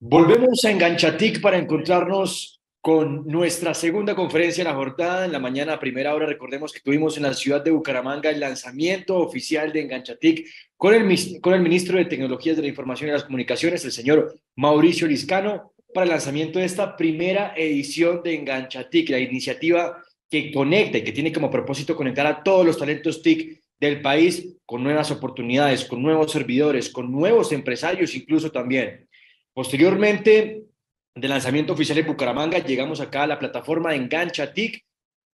Volvemos a Enganchatic para encontrarnos con nuestra segunda conferencia en la jornada. En la mañana, a primera hora, recordemos que tuvimos en la ciudad de Bucaramanga el lanzamiento oficial de Enganchatic con el, con el ministro de Tecnologías de la Información y las Comunicaciones, el señor Mauricio Liscano, para el lanzamiento de esta primera edición de Enganchatic, la iniciativa que conecta y que tiene como propósito conectar a todos los talentos TIC del país con nuevas oportunidades, con nuevos servidores, con nuevos empresarios incluso también. Posteriormente, del lanzamiento oficial en Bucaramanga, llegamos acá a la plataforma Engancha TIC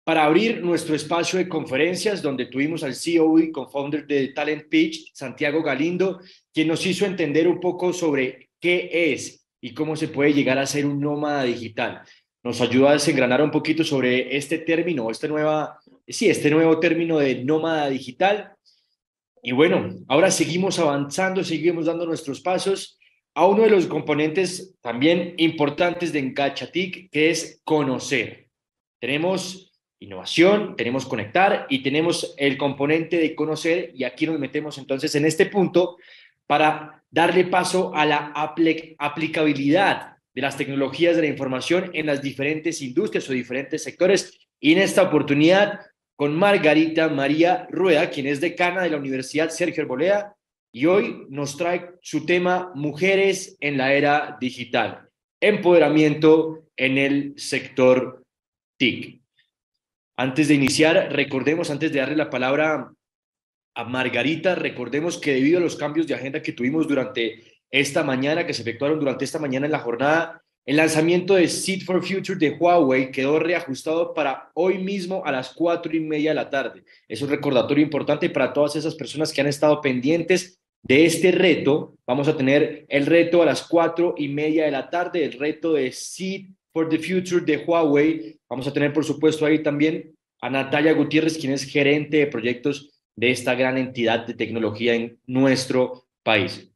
para abrir nuestro espacio de conferencias donde tuvimos al CEO y co-founder de Talent Pitch, Santiago Galindo, quien nos hizo entender un poco sobre qué es y cómo se puede llegar a ser un nómada digital. Nos ayudó a desengranar un poquito sobre este término, este, nueva, sí, este nuevo término de nómada digital. Y bueno, ahora seguimos avanzando, seguimos dando nuestros pasos a uno de los componentes también importantes de encachatic que es conocer. Tenemos innovación, tenemos conectar y tenemos el componente de conocer y aquí nos metemos entonces en este punto para darle paso a la aplicabilidad de las tecnologías de la información en las diferentes industrias o diferentes sectores. Y en esta oportunidad con Margarita María Rueda, quien es decana de la Universidad Sergio Herbolea, y hoy nos trae su tema Mujeres en la era digital, empoderamiento en el sector TIC. Antes de iniciar, recordemos, antes de darle la palabra a Margarita, recordemos que debido a los cambios de agenda que tuvimos durante esta mañana, que se efectuaron durante esta mañana en la jornada, el lanzamiento de Seed for Future de Huawei quedó reajustado para hoy mismo a las cuatro y media de la tarde. Es un recordatorio importante para todas esas personas que han estado pendientes de este reto, vamos a tener el reto a las cuatro y media de la tarde, el reto de Seed for the Future de Huawei. Vamos a tener, por supuesto, ahí también a Natalia Gutiérrez, quien es gerente de proyectos de esta gran entidad de tecnología en nuestro país.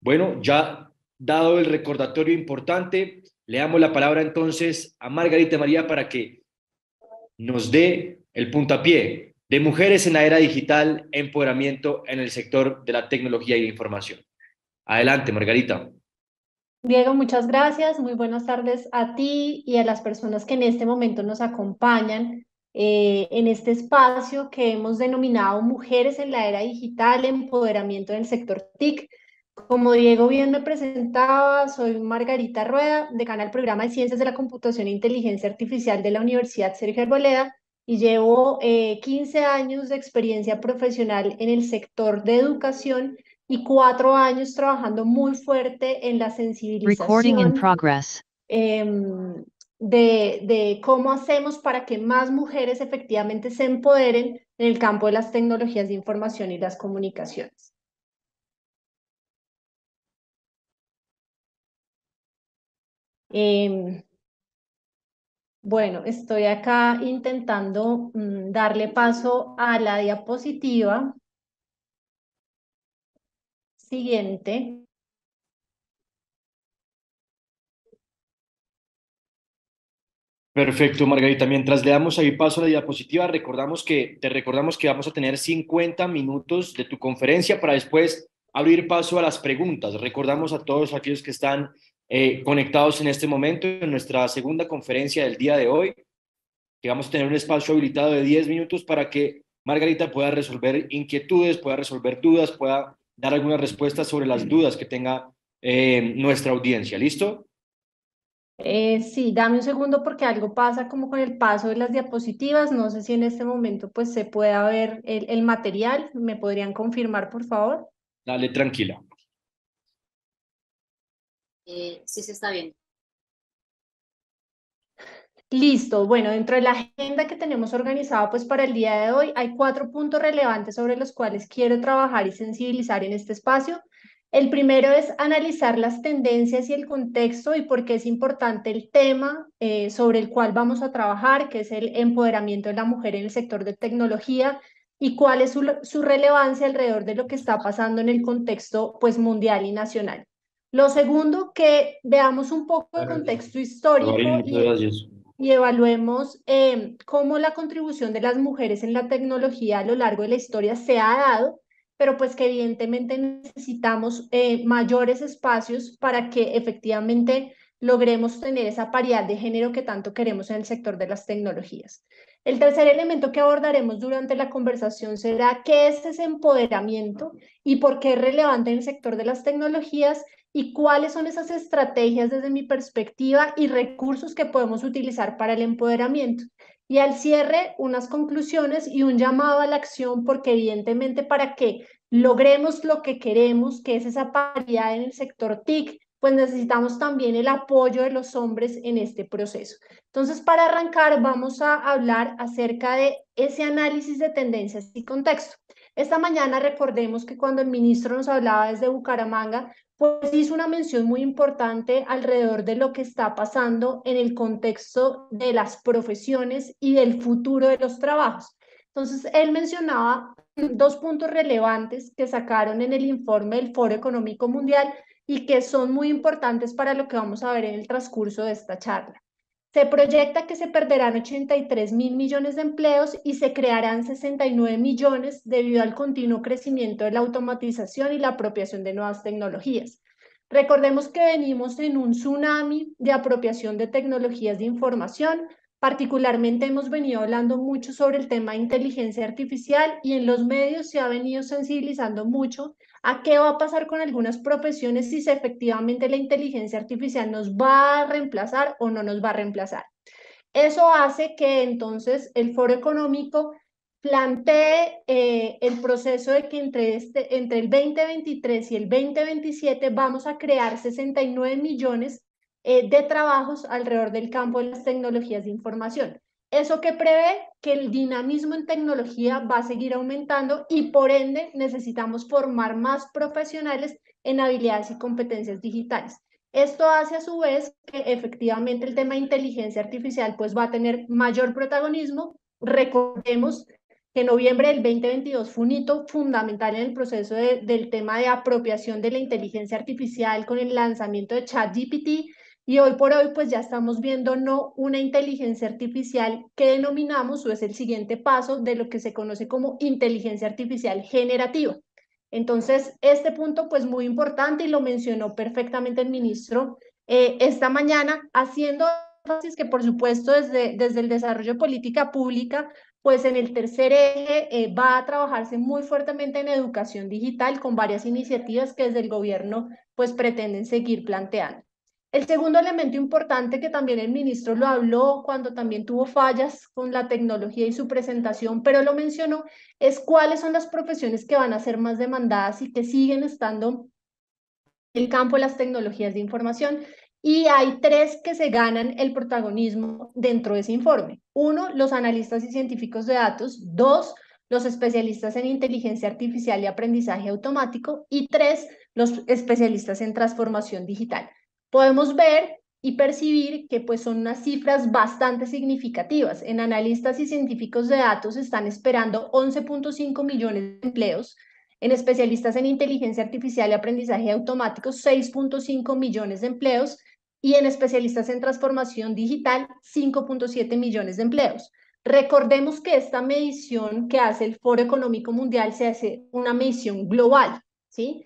Bueno, ya dado el recordatorio importante, le damos la palabra entonces a Margarita María para que nos dé el puntapié de mujeres en la era digital, empoderamiento en el sector de la tecnología y la información. Adelante, Margarita. Diego, muchas gracias. Muy buenas tardes a ti y a las personas que en este momento nos acompañan eh, en este espacio que hemos denominado Mujeres en la Era Digital, Empoderamiento en el Sector TIC. Como Diego bien me presentaba, soy Margarita Rueda, de Canal Programa de Ciencias de la Computación e Inteligencia Artificial de la Universidad Sergio Arboleda y llevo 15 eh, años de experiencia profesional en el sector de educación y cuatro años trabajando muy fuerte en la sensibilización em, de, cómo hacemos para que más mujeres efectivamente se empoderen en el campo de las tecnologías de información y las comunicaciones. Em, bueno, estoy acá intentando mm, darle paso a la diapositiva siguiente. Perfecto, Margarita. Mientras le damos ahí paso a la diapositiva, recordamos que, te recordamos que vamos a tener 50 minutos de tu conferencia para después abrir paso a las preguntas. Recordamos a todos aquellos que están eh, conectados en este momento en nuestra segunda conferencia del día de hoy, que vamos a tener un espacio habilitado de 10 minutos para que Margarita pueda resolver inquietudes, pueda resolver dudas, pueda dar algunas respuestas sobre las dudas que tenga eh, nuestra audiencia. ¿Listo? Eh, sí, dame un segundo porque algo pasa como con el paso de las diapositivas. No sé si en este momento pues se pueda ver el material. ¿Me podrían confirmar, por favor? Dale, tranquila. Eh, sí se está viendo. Listo, bueno, dentro de la agenda que tenemos organizada pues para el día de hoy hay cuatro puntos relevantes sobre los cuales quiero trabajar y sensibilizar en este espacio. El primero es analizar las tendencias y el contexto y por qué es importante el tema eh, sobre el cual vamos a trabajar, que es el empoderamiento de la mujer en el sector de tecnología y cuál es su, su relevancia alrededor de lo que está pasando en el contexto pues mundial y nacional. Lo segundo, que veamos un poco el contexto histórico y, evaluemos em, cómo la contribución de las mujeres en la tecnología a lo largo de la historia se ha dado, pero pues que evidentemente necesitamos eh, mayores espacios para que efectivamente logremos tener esa paridad de género que tanto queremos en el sector de las tecnologías. El tercer elemento que abordaremos durante la conversación será qué es ese empoderamiento y por qué es relevante en el sector de las tecnologías y cuáles son esas estrategias desde mi perspectiva y recursos que podemos utilizar para el empoderamiento. Y al cierre, unas conclusiones y un llamado a la acción, porque evidentemente para que logremos lo que queremos, que es esa paridad en el sector TIC, pues necesitamos también el apoyo de los hombres en este proceso. Entonces, para arrancar, vamos a hablar acerca de ese análisis de tendencias y contexto. Esta mañana recordemos que cuando el ministro nos hablaba desde Bucaramanga, pues hizo una mención muy importante alrededor de lo que está pasando en el contexto de las profesiones y del futuro de los trabajos. Entonces, él mencionaba dos puntos relevantes que sacaron en el informe del Foro Económico Mundial y que son muy importantes para lo que vamos a ver en el transcurso de esta charla. Se proyecta que se perderán 83 mil millones de empleos y se crearán 69 millones debido al continuo crecimiento de la automatización y la apropiación de nuevas tecnologías. Recordemos que venimos en un tsunami de apropiación de tecnologías de información. Particularmente hemos venido hablando mucho sobre el tema de inteligencia artificial y en los medios se ha venido sensibilizando mucho a qué va a pasar con algunas profesiones si efectivamente la inteligencia artificial nos va a reemplazar o no nos va a reemplazar. Eso hace que entonces el foro económico plantee eh, el proceso de que entre, este, entre el 2023 y el 2027 vamos a crear 69 millones eh, de trabajos alrededor del campo de las tecnologías de información. ¿Eso que prevé? Que el dinamismo en tecnología va a seguir aumentando y por ende necesitamos formar más profesionales en habilidades y competencias digitales. Esto hace a su vez que efectivamente el tema de inteligencia artificial pues va a tener mayor protagonismo. Recordemos que noviembre del 2022 fue un hito fundamental en el proceso del tema de apropiación de la inteligencia artificial con el lanzamiento de ChatGPT y hoy por hoy, pues ya estamos viendo no una inteligencia artificial que denominamos, o es el siguiente paso de lo que se conoce como inteligencia artificial generativa. Entonces, este punto, pues muy importante y lo mencionó perfectamente el ministro eh, esta mañana, haciendo énfasis que, por supuesto, desde, desde el desarrollo de política pública, pues en el tercer eje eh, va a trabajarse muy fuertemente en educación digital con varias iniciativas que desde el gobierno, pues pretenden seguir planteando. El segundo elemento importante que también el ministro lo habló cuando también tuvo fallas con la tecnología y su presentación, pero lo mencionó, es cuáles son las profesiones que van a ser más demandadas y que siguen estando en el campo de las tecnologías de información. Y hay tres que se ganan el protagonismo dentro de ese informe. Uno, los analistas y científicos de datos. Dos, los especialistas en inteligencia artificial y aprendizaje automático. Y tres, los especialistas en transformación digital podemos ver y percibir que pues son unas cifras bastante significativas. En analistas y científicos de datos están esperando 11.5 millones de empleos, en especialistas en inteligencia artificial y aprendizaje automático 6.5 millones de empleos y en especialistas en transformación digital 5.7 millones de empleos. Recordemos que esta medición que hace el Foro Económico Mundial se hace una medición global, ¿sí?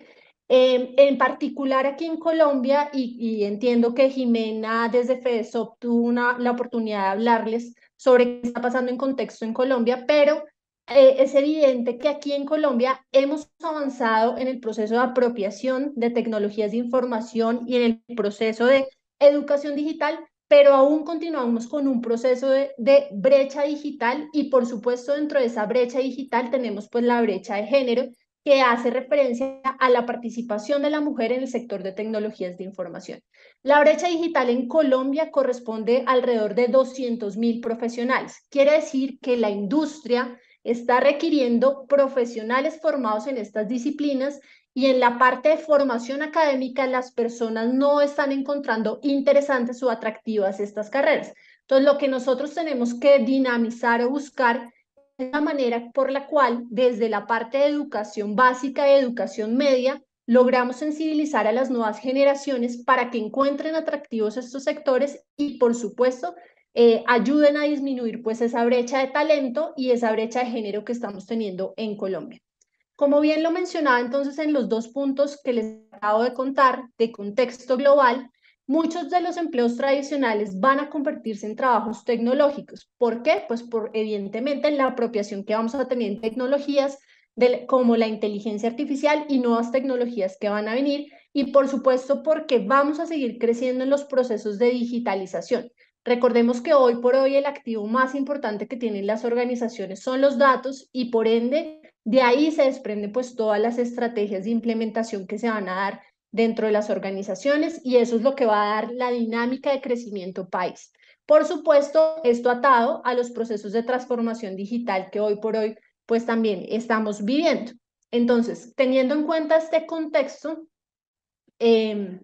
Em, en particular aquí en Colombia, y, entiendo que Jimena desde FEDESOP obtuvo la oportunidad de hablarles sobre qué está pasando en contexto en Colombia, pero eh, es evidente que aquí en Colombia hemos avanzado en el proceso de apropiación de tecnologías de información y en el proceso de educación digital, pero aún continuamos con un proceso de, de, brecha digital y por supuesto dentro de esa brecha digital tenemos pues la brecha de género que hace referencia a la participación de la mujer en el sector de tecnologías de información. La brecha digital en Colombia corresponde alrededor de 200.000 profesionales. Quiere decir que la industria está requiriendo profesionales formados en estas disciplinas y en la parte de formación académica las personas no están encontrando interesantes o atractivas estas carreras. Entonces, lo que nosotros tenemos que dinamizar o buscar la manera por la cual desde la parte de educación básica y educación media logramos sensibilizar a las nuevas generaciones para que encuentren atractivos estos sectores y, por supuesto, eh, ayuden a disminuir pues esa brecha de talento y esa brecha de género que estamos teniendo en Colombia. Como bien lo mencionaba entonces en los dos puntos que les acabo de contar de contexto global, Muchos de los empleos tradicionales van a convertirse en trabajos tecnológicos. ¿Por qué? Pues por evidentemente la apropiación que vamos a tener en tecnologías como la inteligencia artificial y nuevas tecnologías que van a venir y por supuesto porque vamos a seguir creciendo en los procesos de digitalización. Recordemos que hoy por hoy el activo más importante que tienen las organizaciones son los datos y por ende de ahí se desprenden pues todas las estrategias de implementación que se van a dar dentro de las organizaciones y eso es lo que va a dar la dinámica de crecimiento país. Por supuesto, esto atado a los procesos de transformación digital que hoy por hoy pues también estamos viviendo. Entonces, teniendo en cuenta este contexto, em,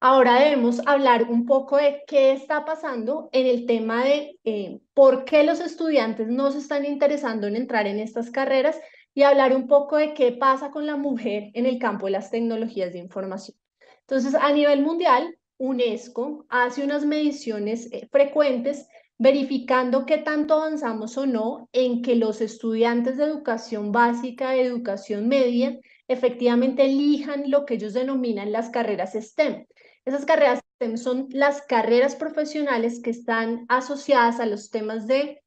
ahora debemos hablar un poco de qué está pasando en el tema de eh, por qué los estudiantes no se están interesando en entrar en estas carreras y hablar un poco de qué pasa con la mujer en el campo de las tecnologías de información. Entonces, a nivel mundial, UNESCO hace unas mediciones eh, frecuentes verificando qué tanto avanzamos o no en que los estudiantes de educación básica, de educación media, efectivamente elijan lo que ellos denominan las carreras STEM. Esas carreras STEM son las carreras profesionales que están asociadas a los temas de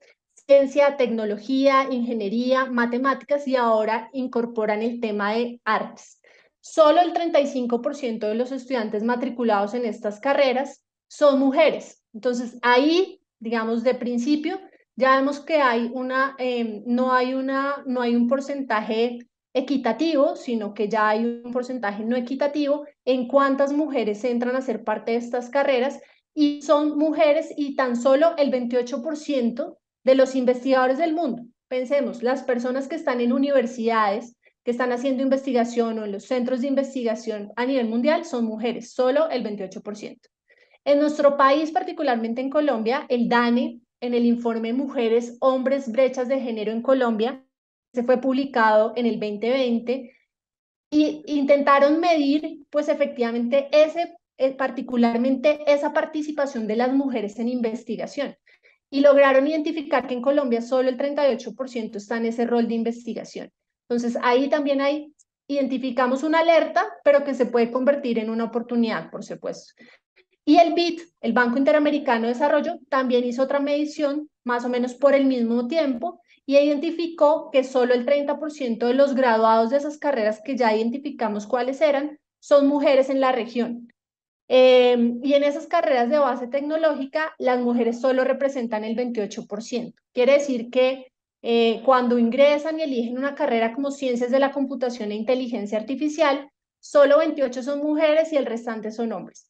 ciencia, tecnología, ingeniería, matemáticas y ahora incorporan el tema de artes. Solo el 35% de los estudiantes matriculados en estas carreras son mujeres. Entonces, ahí, digamos, de principio, ya vemos que hay una, em, no, hay una, no hay un porcentaje equitativo, sino que ya hay un porcentaje no equitativo en cuántas mujeres entran a ser parte de estas carreras y son mujeres y tan solo el 28% de los investigadores del mundo. Pensemos, las personas que están en universidades, que están haciendo investigación o en los centros de investigación a nivel mundial son mujeres, solo el 28%. En nuestro país, particularmente en Colombia, el DANE, en el informe Mujeres, Hombres, Brechas de Género en Colombia, se fue publicado en el 2020 y intentaron medir, pues efectivamente, ese, eh, particularmente esa participación de las mujeres en investigación y lograron identificar que en Colombia solo el 38% está en ese rol de investigación. Entonces, ahí también hay, identificamos una alerta, pero que se puede convertir en una oportunidad, por supuesto. Y el BID, el Banco Interamericano de Desarrollo, también hizo otra medición, más o menos por el mismo tiempo, y identificó que solo el 30% de los graduados de esas carreras que ya identificamos cuáles eran, son mujeres en la región. Em, y en esas carreras de base tecnológica, las mujeres solo representan el 28%. Quiere decir que eh, cuando ingresan y eligen una carrera como ciencias de la computación e inteligencia artificial, solo 28 son mujeres y el restante son hombres.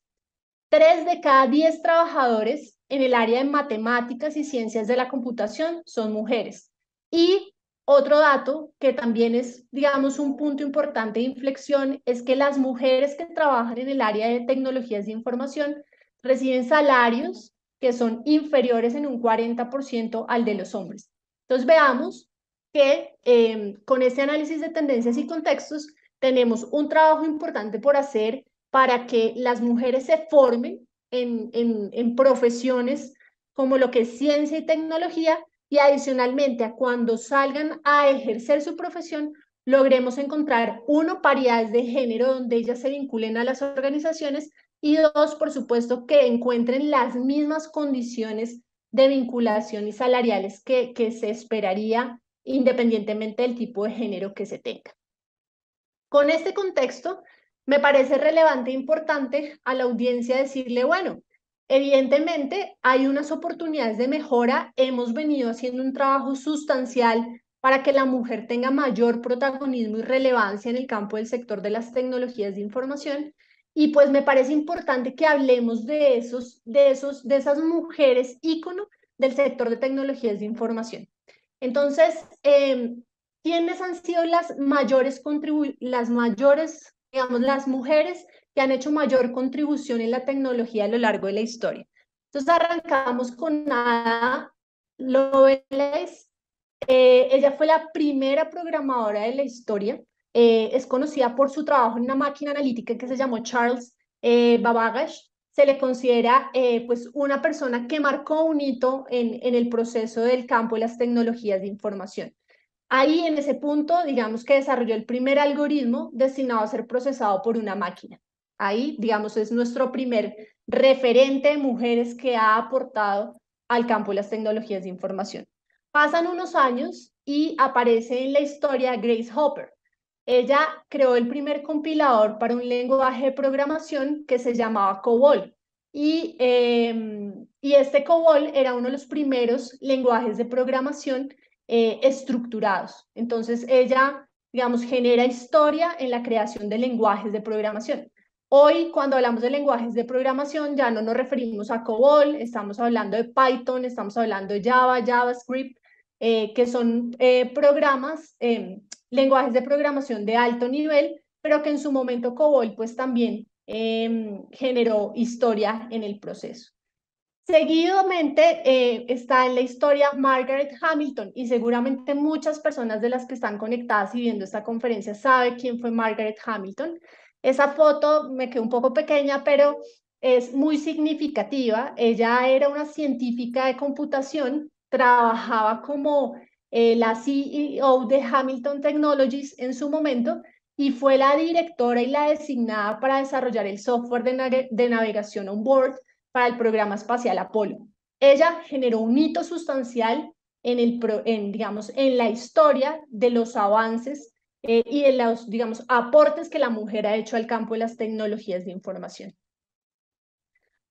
Tres de cada diez trabajadores en el área de matemáticas y ciencias de la computación son mujeres. Y otro dato que también es, digamos, un punto importante de inflexión es que las mujeres que trabajan en el área de tecnologías de información reciben salarios que son inferiores en un 40% al de los hombres. Entonces veamos que em, con este análisis de tendencias y contextos tenemos un trabajo importante por hacer para que las mujeres se formen en, en, en profesiones como lo que es ciencia y tecnología y adicionalmente a cuando salgan a ejercer su profesión, logremos encontrar, uno, paridades de género donde ellas se vinculen a las organizaciones y dos, por supuesto, que encuentren las mismas condiciones de vinculación y salariales que, que se esperaría independientemente del tipo de género que se tenga. Con este contexto, me parece relevante e importante a la audiencia decirle, bueno, Evidentemente, hay unas oportunidades de mejora. Hemos venido haciendo un trabajo sustancial para que la mujer tenga mayor protagonismo y relevancia en el campo del sector de las tecnologías de información. Y pues me parece importante que hablemos de, esos, de, esos, de esas mujeres ícono del sector de tecnologías de información. Entonces, em, ¿quiénes han sido las mayores, las mayores, digamos, las mujeres han hecho mayor contribución en la tecnología a lo largo de la historia. Entonces arrancamos con Ada Lovelace. Eh, ella fue la primera programadora de la historia. Eh, es conocida por su trabajo en una máquina analítica que se llamó Charles eh, Babbage. Se le considera pues una persona que marcó un hito en, en el proceso del campo de las tecnologías de información. Ahí en ese punto, digamos que desarrolló el primer algoritmo destinado a ser procesado por una máquina. Ahí, digamos, es nuestro primer referente de mujeres que ha aportado al campo de las tecnologías de información. Pasan unos años y aparece en la historia Grace Hopper. Ella creó el primer compilador para un lenguaje de programación que se llamaba COBOL. Y, em, y este COBOL era uno de los primeros lenguajes de programación eh, estructurados. Entonces, ella, digamos, genera historia en la creación de lenguajes de programación. Hoy, cuando hablamos de lenguajes de programación, ya no nos referimos a COBOL, estamos hablando de Python, estamos hablando de Java, JavaScript, eh, que son eh, programas, em, lenguajes de programación de alto nivel, pero que en su momento COBOL pues también em, generó historia en el proceso. Seguidamente eh, está en la historia Margaret Hamilton y seguramente muchas personas de las que están conectadas y viendo esta conferencia saben quién fue Margaret Hamilton. Esa foto me quedó un poco pequeña, pero es muy significativa. Ella era una científica de computación, trabajaba como eh, la CEO de Hamilton Technologies en su momento y fue la directora y la designada para desarrollar el software de, navegación on board para el programa espacial Apolo. Ella generó un hito sustancial en, el digamos, en la historia de los avances eh, y en los, digamos, aportes que la mujer ha hecho al campo de las tecnologías de información.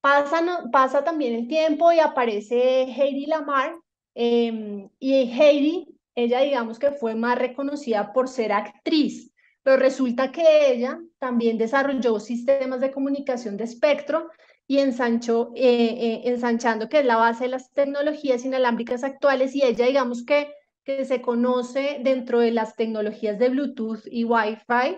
Pasa, pasa también el tiempo y aparece Heidi Lamar, em, y Heidi, ella digamos que fue más reconocida por ser actriz, pero resulta que ella también desarrolló sistemas de comunicación de espectro y ensanchó, eh, eh, ensanchando que es la base de las tecnologías inalámbricas actuales y ella digamos que que se conoce dentro de las tecnologías de Bluetooth y Wi-Fi.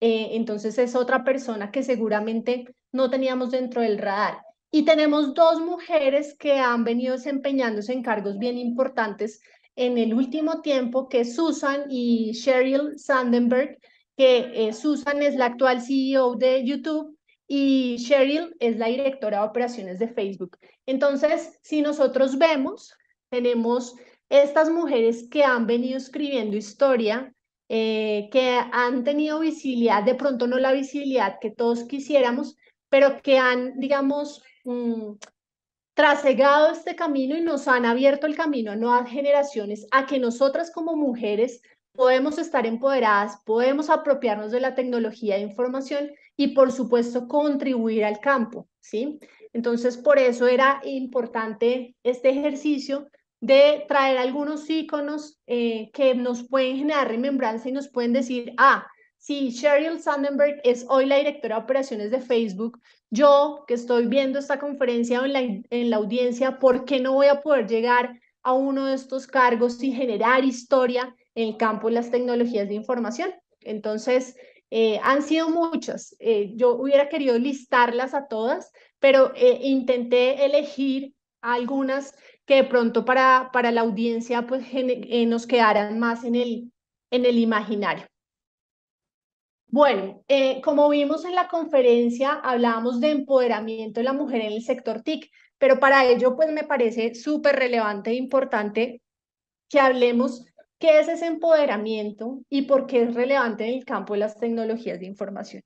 Eh, entonces es otra persona que seguramente no teníamos dentro del radar. Y tenemos dos mujeres que han venido desempeñándose en cargos bien importantes en el último tiempo, que Susan y Sheryl Sandenberg, que eh, Susan es la actual CEO de YouTube y Sheryl es la directora de operaciones de Facebook. Entonces, si nosotros vemos, tenemos estas mujeres que han venido escribiendo historia, eh, que han tenido visibilidad, de pronto no la visibilidad que todos quisiéramos, pero que han, digamos, mm, trasegado este camino y nos han abierto el camino a nuevas generaciones, a que nosotras como mujeres podemos estar empoderadas, podemos apropiarnos de la tecnología de información y por supuesto contribuir al campo, ¿sí? Entonces, por eso era importante este ejercicio de traer algunos iconos eh, que nos pueden generar remembranza y nos pueden decir, ah, si Sheryl Sandenberg es hoy la directora de operaciones de Facebook, yo que estoy viendo esta conferencia en la, en la audiencia, ¿por qué no voy a poder llegar a uno de estos cargos y generar historia en el campo de las tecnologías de información? Entonces, eh, han sido muchas. Eh, yo hubiera querido listarlas a todas, pero intenté elegir algunas que de pronto para, para la audiencia pues, eh, nos quedaran más en el, en el imaginario. Bueno, eh, como vimos en la conferencia, hablábamos de empoderamiento de la mujer en el sector TIC, pero para ello pues me parece súper relevante e importante que hablemos qué es ese empoderamiento y por qué es relevante en el campo de las tecnologías de información.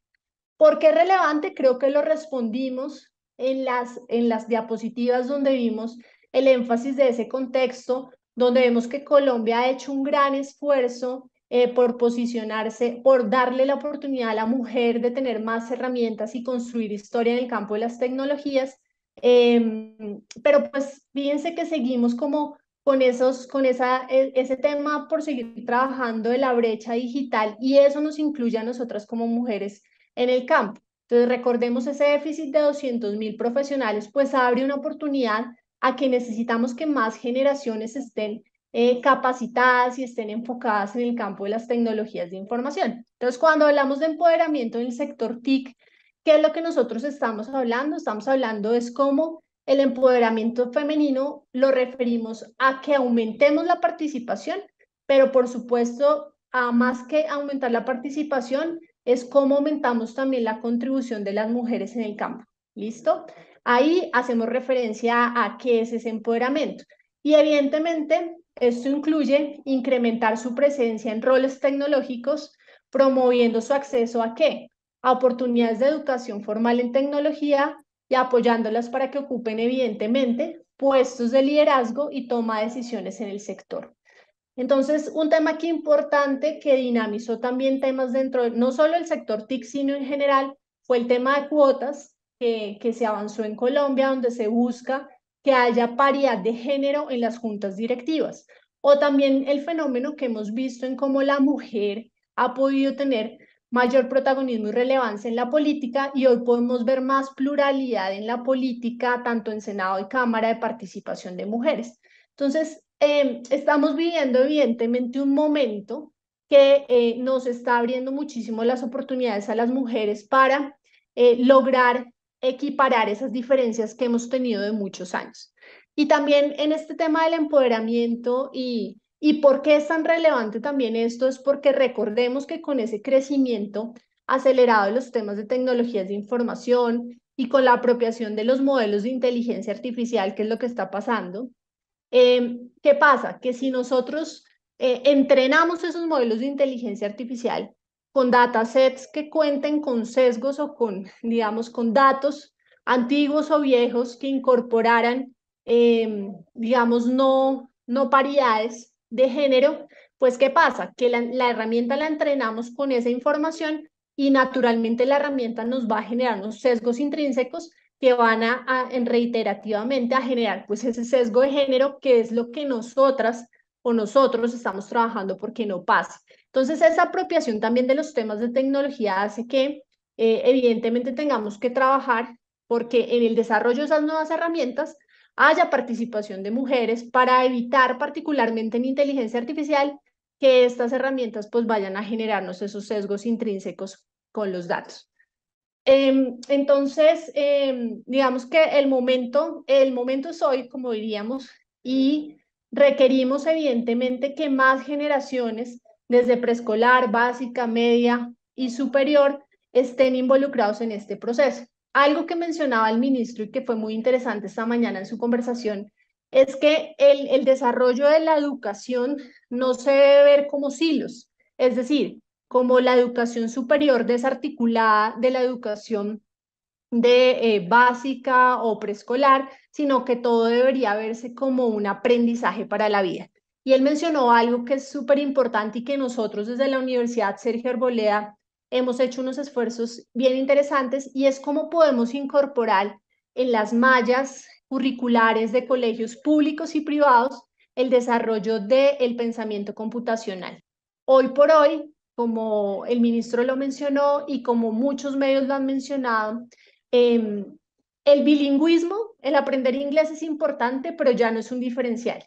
¿Por qué es relevante? Creo que lo respondimos en las, en las diapositivas donde vimos el énfasis de ese contexto, donde vemos que Colombia ha hecho un gran esfuerzo eh, por posicionarse, por darle la oportunidad a la mujer de tener más herramientas y construir historia en el campo de las tecnologías. Em, pero pues fíjense que seguimos como con, esos, con esa, e, ese tema por seguir trabajando de la brecha digital y eso nos incluye a nosotras como mujeres en el campo. Entonces recordemos ese déficit de 200 mil profesionales, pues abre una oportunidad a que necesitamos que más generaciones estén eh, capacitadas y estén enfocadas en el campo de las tecnologías de información. Entonces, cuando hablamos de empoderamiento en el sector TIC, ¿qué es lo que nosotros estamos hablando? Estamos hablando es cómo el empoderamiento femenino lo referimos a que aumentemos la participación, pero por supuesto, a más que aumentar la participación, es cómo aumentamos también la contribución de las mujeres en el campo. ¿Listo? Ahí hacemos referencia a qué es ese empoderamiento. Y evidentemente, esto incluye incrementar su presencia en roles tecnológicos, promoviendo su acceso a qué? A oportunidades de educación formal en tecnología y apoyándolas para que ocupen evidentemente puestos de liderazgo y toma de decisiones en el sector. Entonces, un tema aquí importante que dinamizó también temas dentro, no solo el sector TIC, sino en general, fue el tema de cuotas, que, se avanzó en Colombia, donde se busca que haya paridad de género en las juntas directivas. O también el fenómeno que hemos visto en cómo la mujer ha podido tener mayor protagonismo y relevancia en la política y hoy podemos ver más pluralidad en la política, tanto en Senado y Cámara de participación de mujeres. Entonces, eh, estamos viviendo evidentemente un momento que eh, nos está abriendo muchísimo las oportunidades a las mujeres para eh, lograr equiparar esas diferencias que hemos tenido de muchos años. Y también en este tema del empoderamiento y, y por qué es tan relevante también esto es porque recordemos que con ese crecimiento acelerado de los temas de tecnologías de información y con la apropiación de los modelos de inteligencia artificial, que es lo que está pasando, em, ¿qué pasa? Que si nosotros eh, entrenamos esos modelos de inteligencia artificial con datasets que cuenten con sesgos o con, digamos, con datos antiguos o viejos que incorporaran, em, digamos, no, no paridades de género, pues ¿qué pasa? Que la, herramienta la entrenamos con esa información y naturalmente la herramienta nos va a generar unos sesgos intrínsecos que van a, en reiterativamente a generar pues ese sesgo de género que es lo que nosotras o nosotros estamos trabajando porque no pasa. Entonces, esa apropiación también de los temas de tecnología hace que eh, evidentemente tengamos que trabajar porque en el desarrollo de esas nuevas herramientas haya participación de mujeres para evitar particularmente en inteligencia artificial que estas herramientas pues vayan a generarnos esos sesgos intrínsecos con los datos. Em, entonces, em, digamos que el momento, el momento es hoy, como diríamos, y requerimos evidentemente que más generaciones desde preescolar, básica, media y superior, estén involucrados en este proceso. Algo que mencionaba el ministro y que fue muy interesante esta mañana en su conversación es que el, desarrollo de la educación no se debe ver como silos, es decir, como la educación superior desarticulada de la educación de eh, básica o preescolar, sino que todo debería verse como un aprendizaje para la vida. Y él mencionó algo que es súper importante y que nosotros desde la Universidad Sergio Arboleda hemos hecho unos esfuerzos bien interesantes y es cómo podemos incorporar en las mallas curriculares de colegios públicos y privados el desarrollo del pensamiento computacional. Hoy por hoy, como el ministro lo mencionó y como muchos medios lo han mencionado, em, el bilingüismo, el aprender inglés es importante, pero ya no es un diferencial.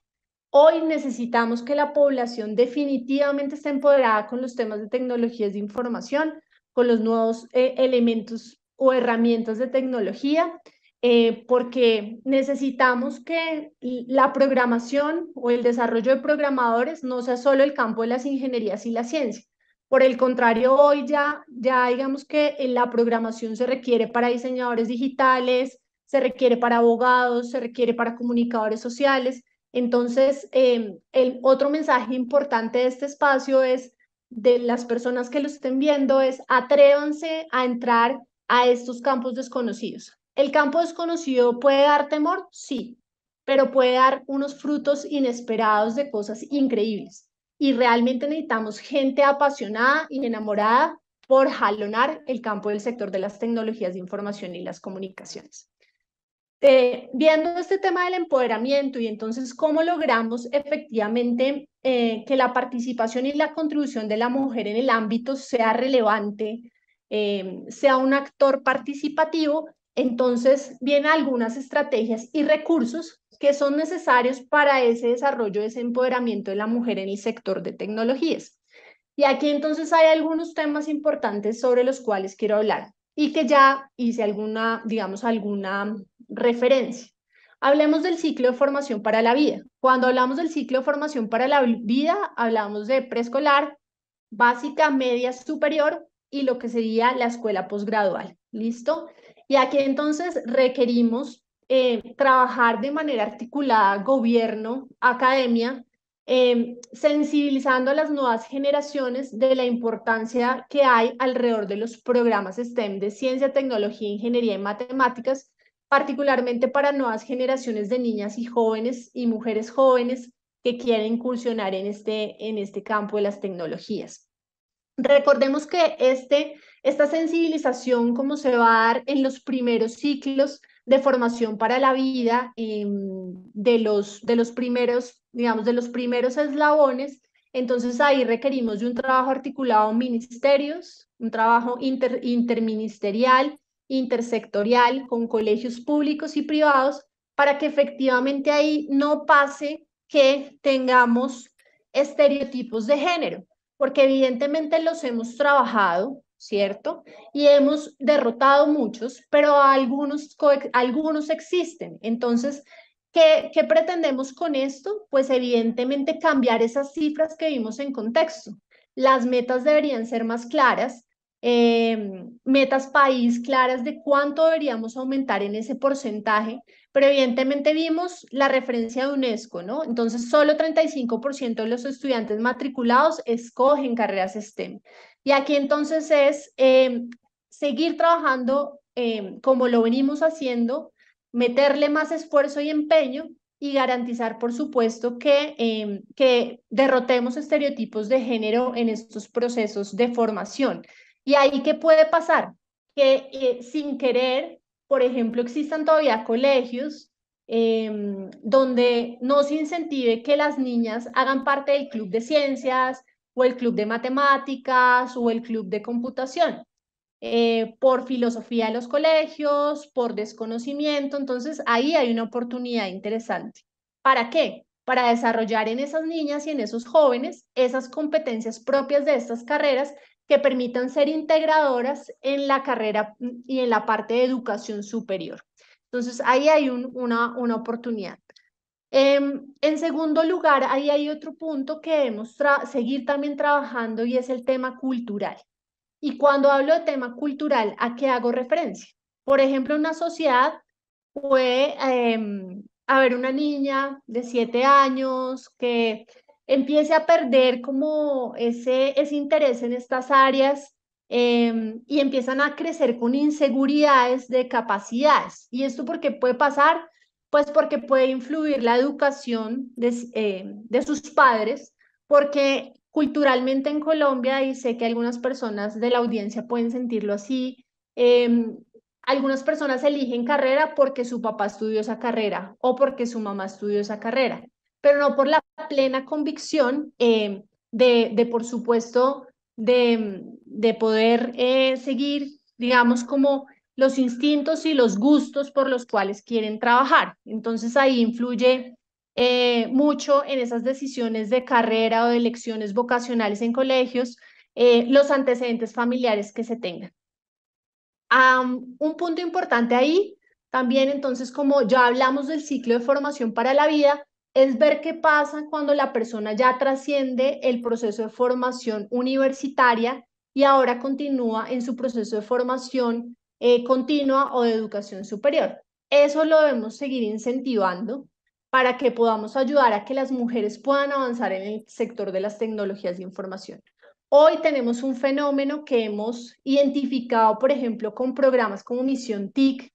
Hoy necesitamos que la población definitivamente esté empoderada con los temas de tecnologías de información, con los nuevos eh, elementos o herramientas de tecnología, eh, porque necesitamos que la programación o el desarrollo de programadores no sea solo el campo de las ingenierías y la ciencia. Por el contrario, hoy ya, ya digamos que eh, la programación se requiere para diseñadores digitales, se requiere para abogados, se requiere para comunicadores sociales. Entonces, em, el otro mensaje importante de este espacio es de las personas que lo estén viendo es atrévanse a entrar a estos campos desconocidos. ¿El campo desconocido puede dar temor? Sí, pero puede dar unos frutos inesperados de cosas increíbles. Y realmente necesitamos gente apasionada y enamorada por jalonar el campo del sector de las tecnologías de información y las comunicaciones. Eh, viendo este tema del empoderamiento y entonces cómo logramos efectivamente eh, que la participación y la contribución de la mujer en el ámbito sea relevante, eh, sea un actor participativo, entonces vienen algunas estrategias y recursos que son necesarios para ese desarrollo, ese empoderamiento de la mujer en el sector de tecnologías. Y aquí entonces hay algunos temas importantes sobre los cuales quiero hablar y que ya hice alguna, digamos, alguna referencia. Hablemos del ciclo de formación para la vida. Cuando hablamos del ciclo de formación para la vida, hablamos de preescolar, básica, media, superior y lo que sería la escuela posgradual. ¿Listo? Y aquí entonces requerimos eh, trabajar de manera articulada gobierno, academia, em, sensibilizando a las nuevas generaciones de la importancia que hay alrededor de los programas STEM de ciencia, tecnología, ingeniería y matemáticas particularmente para nuevas generaciones de niñas y jóvenes y mujeres jóvenes que quieren incursionar en este, en este campo de las tecnologías. Recordemos que este, esta sensibilización, como se va a dar en los primeros ciclos de formación para la vida, em, de, los, de los primeros, digamos, de los primeros eslabones, entonces ahí requerimos de un trabajo articulado ministerios, un trabajo interministerial, intersectorial con colegios públicos y privados para que efectivamente ahí no pase que tengamos estereotipos de género, porque evidentemente los hemos trabajado, ¿cierto? Y hemos derrotado muchos, pero algunos, algunos existen. Entonces, ¿qué, ¿qué pretendemos con esto? Pues evidentemente cambiar esas cifras que vimos en contexto. Las metas deberían ser más claras, eh, metas país claras de cuánto deberíamos aumentar en ese porcentaje, pero evidentemente vimos la referencia de UNESCO, ¿no? Entonces, solo 35% de los estudiantes matriculados escogen carreras STEM. Y aquí entonces es eh, seguir trabajando eh, como lo venimos haciendo, meterle más esfuerzo y empeño y garantizar, por supuesto, que, que derrotemos estereotipos de género en estos procesos de formación. ¿Y ahí qué puede pasar? Que eh, sin querer, por ejemplo, existan todavía colegios em, donde no se incentive que las niñas hagan parte del club de ciencias o el club de matemáticas o el club de computación. Eh, por filosofía de los colegios, por desconocimiento. Entonces, ahí hay una oportunidad interesante. ¿Para qué? Para desarrollar en esas niñas y en esos jóvenes esas competencias propias de estas carreras que permitan ser integradoras en la carrera y en la parte de educación superior. Entonces, ahí hay un, una, oportunidad. Em, en segundo lugar, ahí hay otro punto que debemos seguir también trabajando y es el tema cultural. Y cuando hablo de tema cultural, ¿a qué hago referencia? Por ejemplo, una sociedad puede em, haber una niña de siete años que empiece a perder como ese, ese interés en estas áreas em, y empiezan a crecer con inseguridades de capacidades. ¿Y esto por qué puede pasar? Pues porque puede influir la educación de, eh, sus padres, porque culturalmente en Colombia, y sé que algunas personas de la audiencia pueden sentirlo así, em, algunas personas eligen carrera porque su papá estudió esa carrera o porque su mamá estudió esa carrera pero no por la plena convicción eh, de, por supuesto, de, poder eh, seguir, digamos, como los instintos y los gustos por los cuales quieren trabajar. Entonces ahí influye eh, mucho en esas decisiones de carrera o de elecciones vocacionales en colegios los antecedentes familiares que se tengan. un punto importante ahí, también entonces como ya hablamos del ciclo de formación para la vida, es ver qué pasa cuando la persona ya trasciende el proceso de formación universitaria y ahora continúa en su proceso de formación eh, continua o de educación superior. Eso lo debemos seguir incentivando para que podamos ayudar a que las mujeres puedan avanzar en el sector de las tecnologías de información. Hoy tenemos un fenómeno que hemos identificado, por ejemplo, con programas como Misión TIC,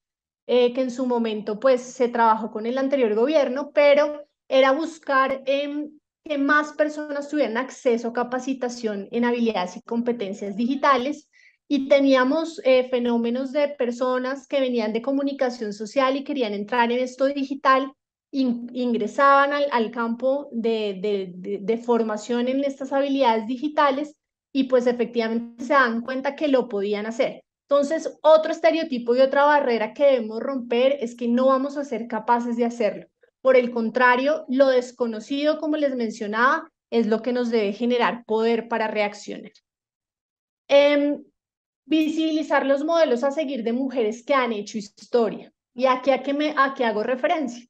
eh, que en su momento pues se trabajó con el anterior gobierno, pero era buscar em, que más personas tuvieran acceso a capacitación en habilidades y competencias digitales y teníamos eh, fenómenos de personas que venían de comunicación social y querían entrar en esto digital, ingresaban al, campo de, de formación en estas habilidades digitales y pues efectivamente se dan cuenta que lo podían hacer. Entonces, otro estereotipo y otra barrera que debemos romper es que no vamos a ser capaces de hacerlo. Por el contrario, lo desconocido, como les mencionaba, es lo que nos debe generar poder para reaccionar. Em, visibilizar los modelos a seguir de mujeres que han hecho historia. Y aquí a qué, me, a qué hago referencia.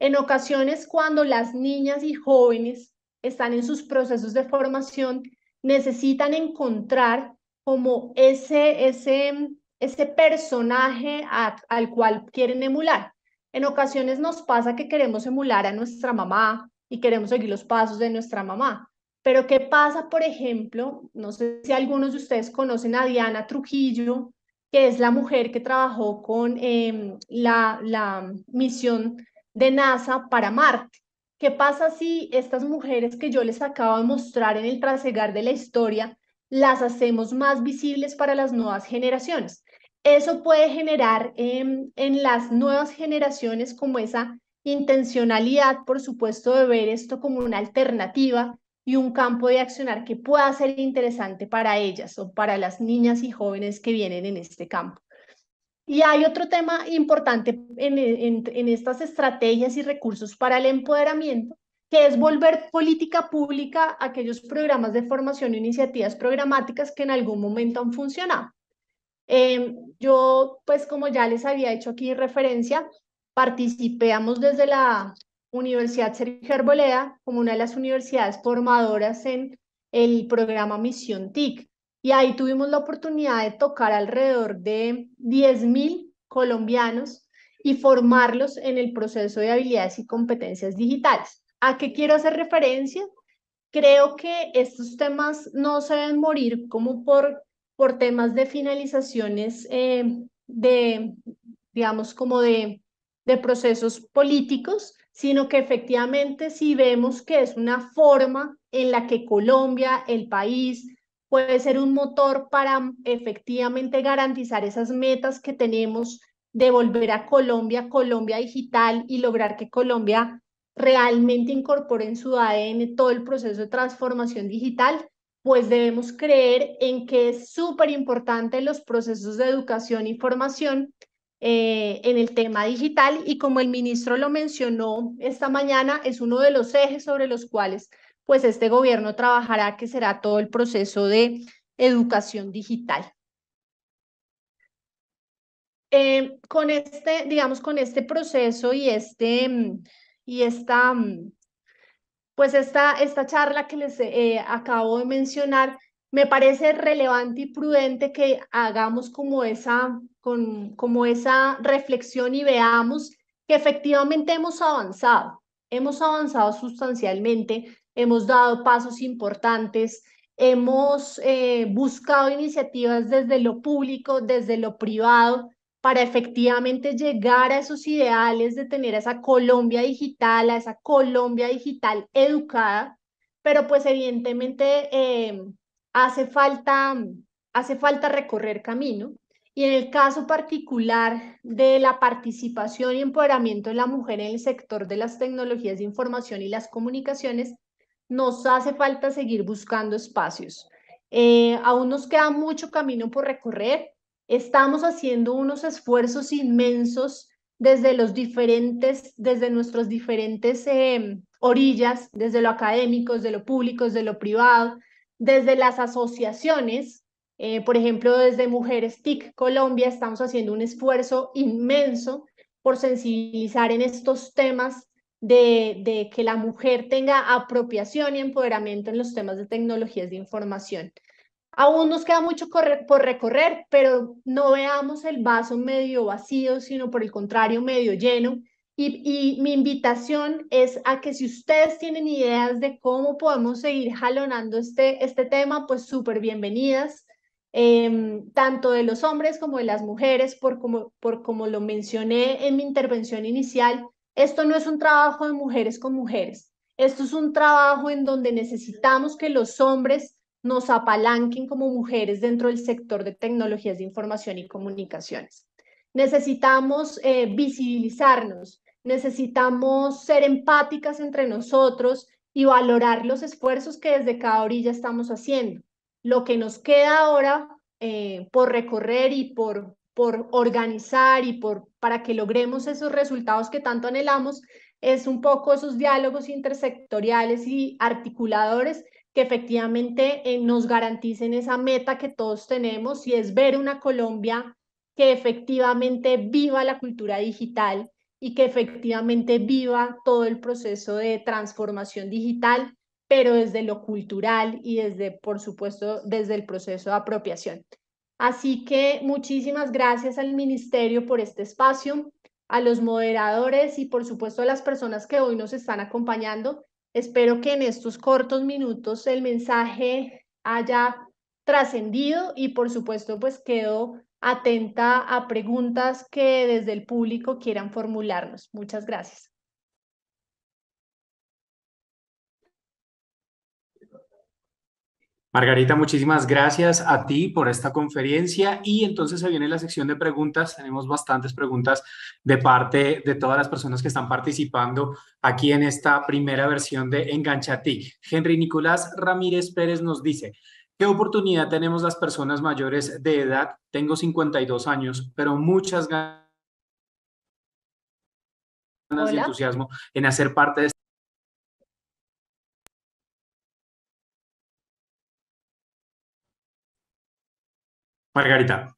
En ocasiones, cuando las niñas y jóvenes están en sus procesos de formación, necesitan encontrar como ese, ese, ese personaje al cual quieren emular. En ocasiones nos pasa que queremos emular a nuestra mamá y queremos seguir los pasos de nuestra mamá. Pero ¿qué pasa, por ejemplo? No sé si algunos de ustedes conocen a Diana Trujillo, que es la mujer que trabajó con em, la, la misión de NASA para Marte. ¿Qué pasa si estas mujeres que yo les acabo de mostrar en el trasegar de la historia las hacemos más visibles para las nuevas generaciones? eso puede generar en las nuevas generaciones como esa intencionalidad, por supuesto, de ver esto como una alternativa y un campo de accionar que pueda ser interesante para ellas o para las niñas y jóvenes que vienen en este campo. Y hay otro tema importante en, en estas estrategias y recursos para el empoderamiento, que es volver política pública aquellos programas de formación e iniciativas programáticas que en algún momento han funcionado. Em, yo, pues como ya les había hecho aquí referencia, participamos desde la Universidad Sergio Arboleda como una de las universidades formadoras en el programa Misión TIC. Y ahí tuvimos la oportunidad de tocar alrededor de 10.000 colombianos y formarlos en el proceso de habilidades y competencias digitales. ¿A qué quiero hacer referencia? Creo que estos temas no se deben morir como por por temas de finalizaciones eh, de, digamos, como de, de procesos políticos, sino que efectivamente si vemos que es una forma en la que Colombia, el país, puede ser un motor para mm, efectivamente garantizar esas metas que tenemos de volver a Colombia, Colombia digital y lograr que Colombia realmente incorpore en su ADN todo el proceso de transformación digital, pues debemos creer en que es súper importante los procesos de educación y formación eh, en el tema digital y como el ministro lo mencionó esta mañana, es uno de los ejes sobre los cuales pues este gobierno trabajará, que será todo el proceso de educación digital. Eh, con este, digamos, con este proceso y este, mm, y esta mm, pues esta, esta charla que les eh, acabo de mencionar, me parece relevante y prudente que hagamos como esa, con, como esa reflexión y veamos que efectivamente hemos avanzado, hemos avanzado sustancialmente, hemos dado pasos importantes, hemos eh, buscado iniciativas desde lo público, desde lo privado, para efectivamente llegar a esos ideales de tener esa Colombia digital, a esa Colombia digital educada, pero pues evidentemente em, hace, falta, hace falta recorrer camino. Y en el caso particular de la participación y empoderamiento de la mujer en el sector de las tecnologías de información y las comunicaciones, nos hace falta seguir buscando espacios. Eh, aún nos queda mucho camino por recorrer, Estamos haciendo unos esfuerzos inmensos desde los diferentes, desde nuestros diferentes em, orillas, desde lo académico, desde lo público, desde lo privado, desde las asociaciones, eh, por ejemplo, desde Mujeres TIC Colombia estamos haciendo un esfuerzo inmenso por sensibilizar en estos temas de que la mujer tenga apropiación y empoderamiento en los temas de tecnologías de información. Aún nos queda mucho por recorrer, pero no veamos el vaso medio vacío, sino por el contrario, medio lleno. Y, mi invitación es a que si ustedes tienen ideas de cómo podemos seguir jalonando este, este tema, pues súper bienvenidas. Em, tanto de los hombres como de las mujeres, por como, por como lo mencioné en mi intervención inicial, esto no es un trabajo de mujeres con mujeres, esto es un trabajo en donde necesitamos que los hombres nos apalanquen como mujeres dentro del sector de tecnologías de información y comunicaciones. Necesitamos eh, visibilizarnos, necesitamos ser empáticas entre nosotros y valorar los esfuerzos que desde cada orilla estamos haciendo. Lo que nos queda ahora eh, por recorrer y por, por organizar y por, para que logremos esos resultados que tanto anhelamos es un poco esos diálogos intersectoriales y articuladores que efectivamente eh, nos garanticen esa meta que todos tenemos y es ver una Colombia que efectivamente viva la cultura digital y que efectivamente viva todo el proceso de transformación digital, pero desde lo cultural y desde, por supuesto, desde el proceso de apropiación. Así que muchísimas gracias al Ministerio por este espacio, a los moderadores y por supuesto a las personas que hoy nos están acompañando. Espero que en estos cortos minutos el mensaje haya trascendido y por supuesto pues quedo atenta a preguntas que desde el público quieran formularnos. Muchas gracias. Margarita, muchísimas gracias a ti por esta conferencia y entonces se viene la sección de preguntas. Tenemos bastantes preguntas de parte de todas las personas que están participando aquí en esta primera versión de Enganchatic. Henry Nicolás Ramírez Pérez nos dice, ¿qué oportunidad tenemos las personas mayores de edad? Tengo 52 años, pero muchas ganas y entusiasmo en hacer parte de Margarita.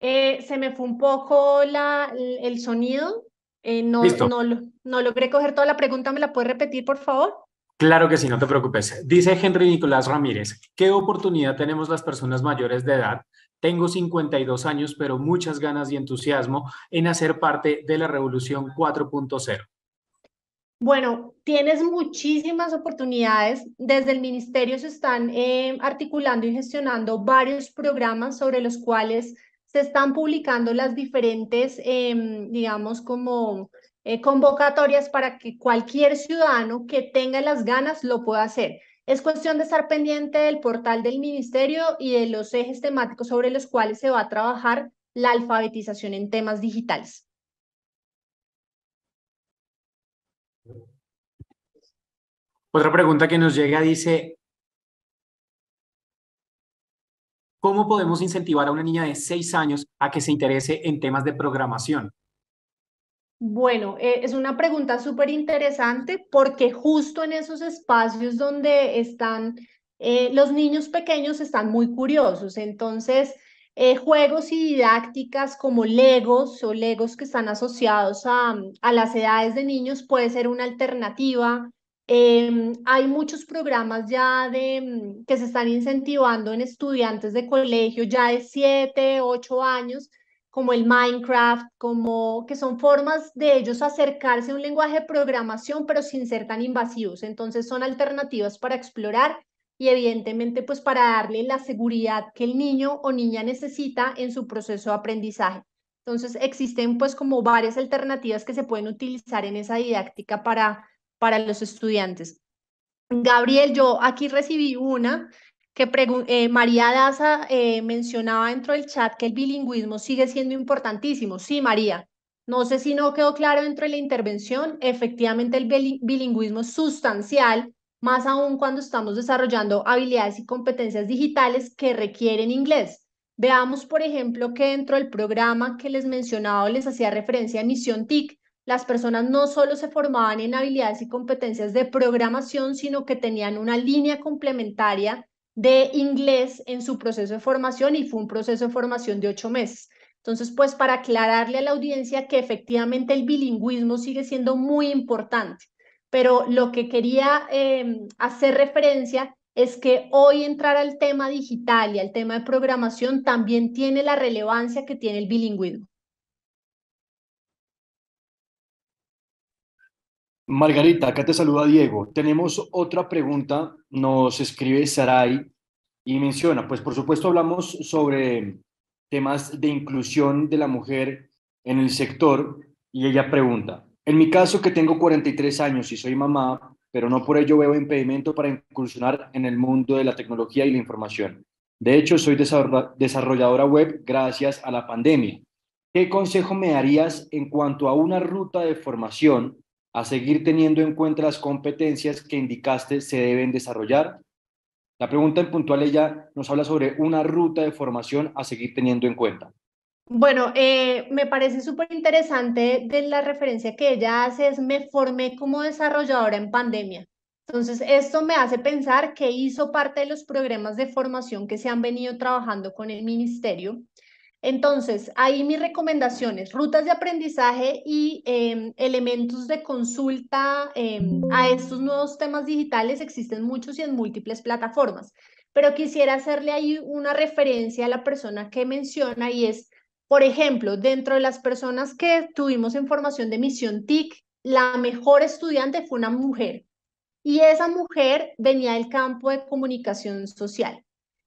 Eh, se me fue un poco la, el sonido. Eh, no, no, no, no, logré coger toda la pregunta, ¿me la puedes repetir, por favor? Claro que sí, no te preocupes. Dice Henry Nicolás Ramírez, ¿qué oportunidad tenemos las personas mayores de edad? Tengo 52 años, pero muchas ganas y entusiasmo en hacer parte de la Revolución 4.0. Bueno, tienes muchísimas oportunidades. Desde el ministerio se están eh, articulando y gestionando varios programas sobre los cuales se están publicando las diferentes, em, digamos, como eh, convocatorias para que cualquier ciudadano que tenga las ganas lo pueda hacer. Es cuestión de estar pendiente del portal del ministerio y de los ejes temáticos sobre los cuales se va a trabajar la alfabetización en temas digitales. Otra pregunta que nos llega dice, ¿cómo podemos incentivar a una niña de seis años a que se interese en temas de programación? Bueno, eh, es una pregunta súper interesante porque justo en esos espacios donde están eh, los niños pequeños están muy curiosos, entonces eh, juegos y didácticas como legos o legos que están asociados a, a las edades de niños puede ser una alternativa. Em, hay muchos programas ya de, mm, que se están incentivando en estudiantes de colegio ya de 7, 8 años, como el Minecraft, como que son formas de ellos acercarse a un lenguaje de programación, pero sin ser tan invasivos. Entonces son alternativas para explorar y evidentemente pues para darle la seguridad que el niño o niña necesita en su proceso de aprendizaje. Entonces existen pues como varias alternativas que se pueden utilizar en esa didáctica para para los estudiantes. Gabriel, yo aquí recibí una que eh, María Daza eh, mencionaba dentro del chat que el bilingüismo sigue siendo importantísimo. Sí, María, no sé si no quedó claro dentro de la intervención, efectivamente el bilingüismo es sustancial, más aún cuando estamos desarrollando habilidades y competencias digitales que requieren inglés. Veamos, por ejemplo, que dentro del programa que les mencionaba les hacía referencia a Misión TIC, las personas no solo se formaban en habilidades y competencias de programación, sino que tenían una línea complementaria de inglés en su proceso de formación y fue un proceso de formación de ocho meses. Entonces, pues para aclararle a la audiencia que efectivamente el bilingüismo sigue siendo muy importante, pero lo que quería em, hacer referencia es que hoy entrar al tema digital y al tema de programación también tiene la relevancia que tiene el bilingüismo. Margarita, acá te saluda Diego. Tenemos otra pregunta, nos escribe Saray y menciona, pues por supuesto hablamos sobre temas de inclusión de la mujer en el sector y ella pregunta, en mi caso que tengo 43 años y soy mamá, pero no por ello veo impedimento para incursionar en el mundo de la tecnología y la información. De hecho, soy desarrolladora web gracias a la pandemia. ¿Qué consejo me darías en cuanto a una ruta de formación a seguir teniendo en cuenta las competencias que indicaste se deben desarrollar? La pregunta en puntual ella nos habla sobre una ruta de formación a seguir teniendo en cuenta. Bueno, eh, me parece súper interesante de la referencia que ella hace, es me formé como desarrolladora en pandemia. Entonces, esto me hace pensar que hizo parte de los programas de formación que se han venido trabajando con el ministerio entonces, ahí mis recomendaciones, rutas de aprendizaje y em, elementos de consulta em, a estos nuevos temas digitales existen muchos y en múltiples plataformas, pero quisiera hacerle ahí una referencia a la persona que menciona y es, por ejemplo, dentro de las personas que tuvimos en formación de misión TIC, la mejor estudiante fue una mujer y esa mujer venía del campo de comunicación social.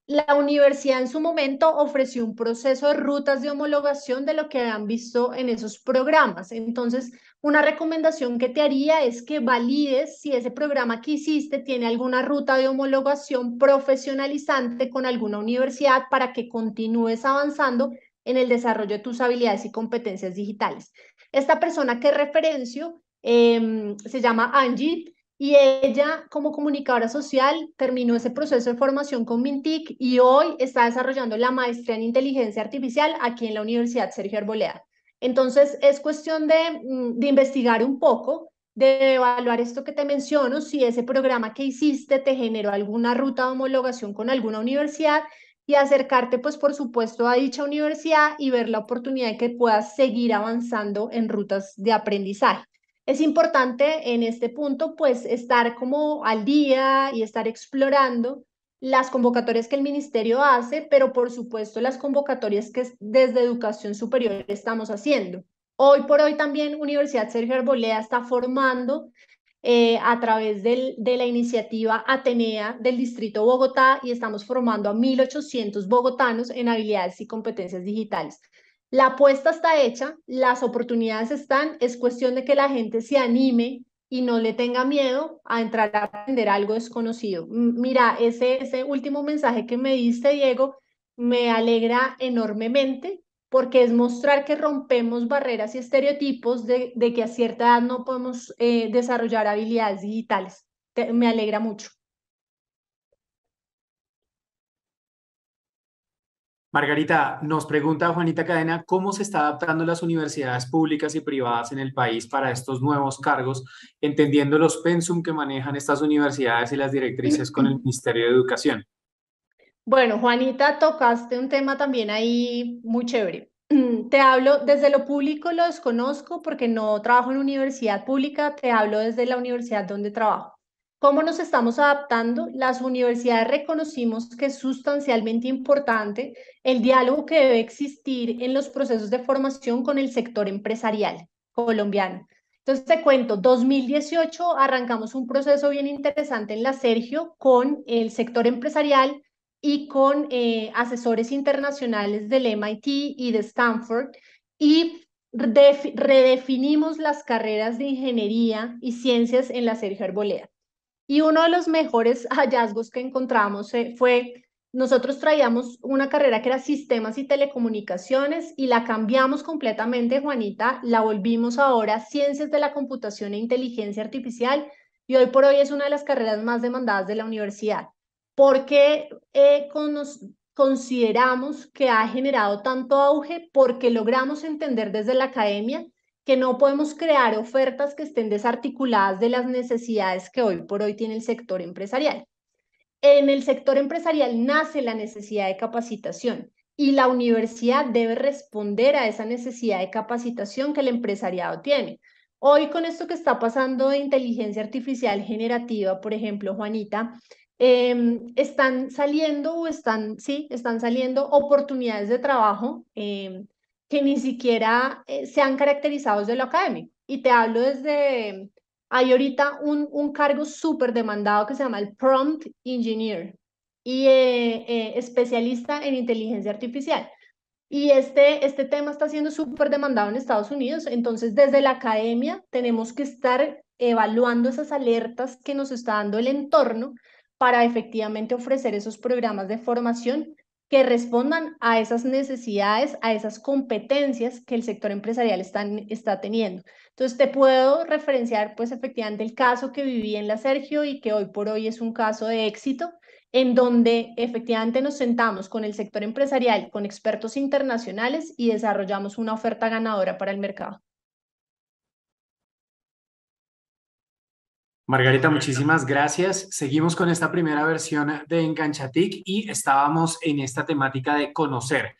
La universidad en su momento ofreció un proceso de rutas de homologación de lo que habían visto en esos programas. Entonces, una recomendación que te haría es que valides si ese programa que hiciste tiene alguna ruta de homologación profesionalizante con alguna universidad para que continúes avanzando en el desarrollo de tus habilidades y competencias digitales. Esta persona que referencio em, se llama Angie y ella como comunicadora social terminó ese proceso de formación con Mintic y hoy está desarrollando la maestría en inteligencia artificial aquí en la Universidad Sergio Arboleda. Entonces es cuestión mm, de, investigar un poco, de evaluar esto que te menciono, si ese programa que hiciste te generó alguna ruta de homologación con alguna universidad y acercarte, pues por supuesto, a dicha universidad y ver la oportunidad de que puedas seguir avanzando en rutas de aprendizaje. Es importante en este punto, pues, estar como al día y estar explorando las convocatorias que el ministerio hace, pero por supuesto las convocatorias que desde educación superior estamos haciendo. Hoy por hoy también Universidad Sergio Arboleda está formando eh, a través de la iniciativa Atenea del Distrito Bogotá y estamos formando a 1.800 bogotanos en habilidades y competencias digitales. La apuesta está hecha, las oportunidades están, es cuestión de que la gente se anime y no le tenga miedo a entrar a aprender algo desconocido. Mira, ese, ese último mensaje que me diste, Diego, me alegra enormemente porque es mostrar que rompemos barreras y estereotipos de, que a cierta edad no podemos eh, desarrollar habilidades digitales. me alegra mucho. Margarita, nos pregunta Juanita Cadena, ¿cómo se está adaptando las universidades públicas y privadas en el país para estos nuevos cargos, entendiendo los pensum que manejan estas universidades y las directrices con el Ministerio de Educación? Bueno, Juanita, tocaste un tema también ahí muy chévere. Te hablo desde lo público, lo desconozco porque no trabajo en universidad pública, te hablo desde la universidad donde trabajo. ¿Cómo nos estamos adaptando? Las universidades reconocimos que es sustancialmente importante el diálogo que debe existir en los procesos de formación con el sector empresarial colombiano. Entonces te cuento, 2018 arrancamos un proceso bien interesante en la Sergio con el sector empresarial y con eh, asesores internacionales del MIT y de Stanford y redefinimos las carreras de ingeniería y ciencias en la Sergio Arboleda. Y uno de los mejores hallazgos que encontramos eh, fue, nosotros traíamos una carrera que era sistemas y telecomunicaciones y la cambiamos completamente, Juanita, la volvimos ahora ciencias de la computación e inteligencia artificial y hoy por hoy es una de las carreras más demandadas de la universidad. ¿Por qué eh, consideramos que ha generado tanto auge? Porque logramos entender desde la academia que no podemos crear ofertas que estén desarticuladas de las necesidades que hoy por hoy tiene el sector empresarial. En el sector empresarial nace la necesidad de capacitación y la universidad debe responder a esa necesidad de capacitación que el empresariado tiene. Hoy con esto que está pasando de inteligencia artificial generativa, por ejemplo, Juanita, em, están saliendo o están, sí, están saliendo oportunidades de trabajo. Em, que ni siquiera eh, se sean caracterizados de lo académico. Y te hablo desde, hay ahorita un, un cargo súper demandado que se llama el prompt engineer y eh, eh, especialista en inteligencia artificial. Y este, este tema está siendo súper demandado en Estados Unidos. Entonces, desde la academia tenemos que estar evaluando esas alertas que nos está dando el entorno para efectivamente ofrecer esos programas de formación que respondan a esas necesidades, a esas competencias que el sector empresarial está, está teniendo. Entonces, te puedo referenciar, pues, efectivamente, el caso que viví en la Sergio y que hoy por hoy es un caso de éxito, en donde efectivamente nos sentamos con el sector empresarial, con expertos internacionales y desarrollamos una oferta ganadora para el mercado. Margarita, muchísimas gracias. Seguimos con esta primera versión de Enganchatic y estábamos en esta temática de conocer.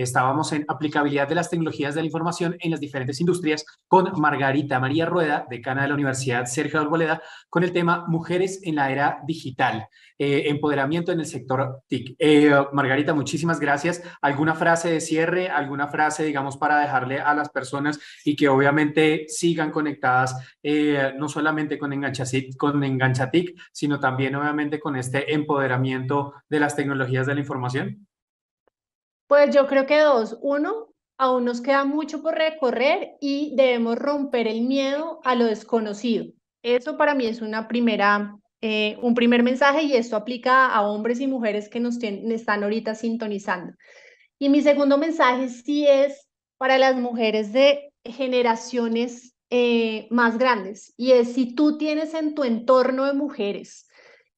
Estábamos en aplicabilidad de las tecnologías de la información en las diferentes industrias con Margarita María Rueda, decana de la Universidad Sergio Arboleda, con el tema Mujeres en la Era Digital, eh, empoderamiento en el sector TIC. Eh, Margarita, muchísimas gracias. ¿Alguna frase de cierre, alguna frase, digamos, para dejarle a las personas y que obviamente sigan conectadas, eh, no solamente con, Engancha con TIC sino también obviamente con este empoderamiento de las tecnologías de la información? Pues yo creo que dos. Uno, aún nos queda mucho por recorrer y debemos romper el miedo a lo desconocido. Eso para mí es una primera, eh, un primer mensaje y esto aplica a hombres y mujeres que nos están ahorita sintonizando. Y mi segundo mensaje sí es para las mujeres de generaciones eh, más grandes y es si tú tienes en tu entorno de mujeres,